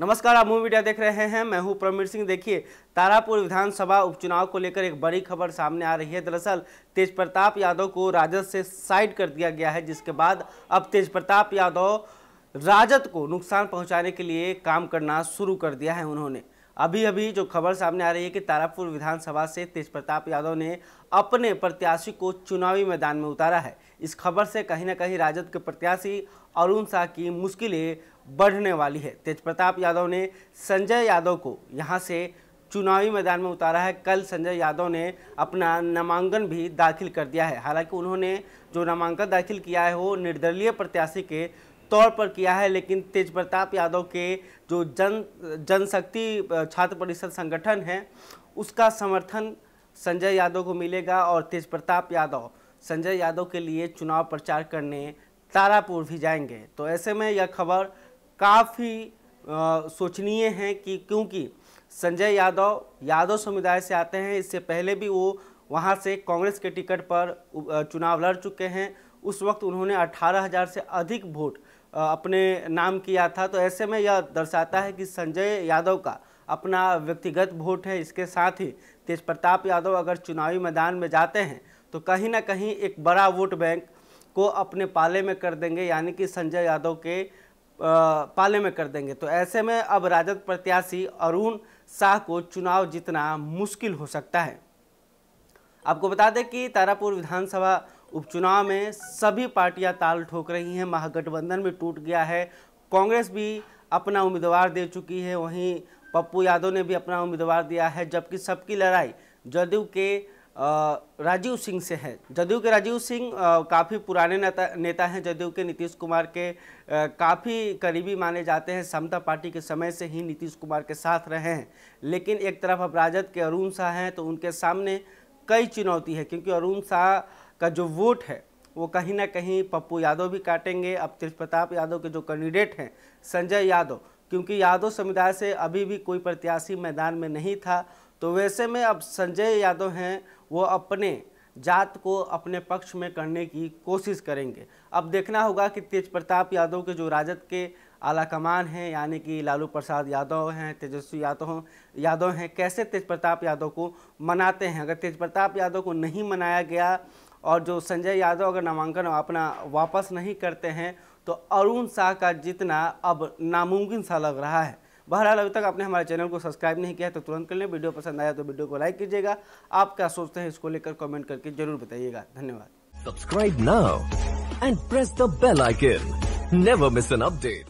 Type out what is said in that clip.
नमस्कार आप movie media देख रहे हैं मैं हूं प्रमीर सिंह देखिए तारापुर विधानसभा उपचुनाव को लेकर एक बड़ी खबर सामने आ रही है दरअसल तेज प्रताप यादव को राजद से साइड कर दिया गया है जिसके बाद अब तेज प्रताप यादव राजद को नुकसान पहुंचाने के लिए काम करना शुरू कर दिया है उन्होंने अभी अभी जो खबर सामने आ रही है कि तारापुर विधानसभा से तेज प्रताप यादव ने अपने प्रत्याशी को चुनावी मैदान में उतारा है इस खबर से कहीं ना कहीं राजद के प्रत्याशी अरुण शाह की मुश्किलें बढ़ने वाली है तेज प्रताप यादव ने संजय यादव को यहाँ से चुनावी मैदान में उतारा है कल संजय यादव ने अपना नामांकन भी दाखिल कर दिया है हालांकि उन्होंने जो नामांकन दाखिल किया है वो निर्दलीय प्रत्याशी के तौर पर किया है लेकिन तेज प्रताप यादव के जो जन जनशक्ति छात्र परिषद संगठन है उसका समर्थन संजय यादव को मिलेगा और तेज प्रताप यादव संजय यादव के लिए चुनाव प्रचार करने तारापुर भी जाएंगे तो ऐसे में यह खबर काफ़ी सोचनीय है कि क्योंकि संजय यादव यादव समुदाय से आते हैं इससे पहले भी वो वहाँ से कांग्रेस के टिकट पर चुनाव लड़ चुके हैं उस वक्त उन्होंने 18,000 से अधिक वोट अपने नाम किया था तो ऐसे में यह दर्शाता है कि संजय यादव का अपना व्यक्तिगत वोट है इसके साथ ही तेज प्रताप यादव अगर चुनावी मैदान में जाते हैं तो कहीं ना कहीं एक बड़ा वोट बैंक को अपने पाले में कर देंगे यानी कि संजय यादव के पाले में कर देंगे तो ऐसे में अब राजद प्रत्याशी अरुण शाह को चुनाव जीतना मुश्किल हो सकता है आपको बता दें कि तारापुर विधानसभा उपचुनाव में सभी पार्टियां ताल ठोक रही हैं महागठबंधन भी टूट गया है कांग्रेस भी अपना उम्मीदवार दे चुकी है वहीं पप्पू यादव ने भी अपना उम्मीदवार दिया है जबकि सबकी लड़ाई जदयू के राजीव सिंह से है जदयू के राजीव सिंह काफ़ी पुराने नेता नेता हैं जदयू के नीतीश कुमार के काफ़ी करीबी माने जाते हैं समता पार्टी के समय से ही नीतीश कुमार के साथ रहे हैं लेकिन एक तरफ अब राजद के अरुण शाह हैं तो उनके सामने कई चुनौती है क्योंकि अरुण शाह का जो वोट है वो कहीं ना कहीं पप्पू यादव भी काटेंगे अब तेज प्रताप यादव के जो कैंडिडेट हैं संजय यादव क्योंकि यादव समुदाय से अभी भी कोई प्रत्याशी मैदान में नहीं था तो वैसे में अब संजय यादव हैं वो अपने जात को अपने पक्ष में करने की कोशिश करेंगे अब देखना होगा कि तेज प्रताप यादव के जो राजद के आला कमान हैं यानी कि लालू प्रसाद यादव हैं तेजस्वी यादव यादव हैं कैसे तेज प्रताप यादव को मनाते हैं अगर तेज प्रताप यादव को नहीं मनाया गया और जो संजय यादव अगर नामांकन अपना वापस नहीं करते हैं तो अरुण शाह का जितना अब नामुमकिन सा लग रहा है बहरहाल अभी तक आपने हमारे चैनल को सब्सक्राइब नहीं किया है तो तुरंत कर लें वीडियो पसंद आया तो वीडियो को लाइक कीजिएगा आप क्या सोचते हैं इसको लेकर कमेंट करके जरूर बताइएगा धन्यवाद subscribe now and press the bell icon never miss an update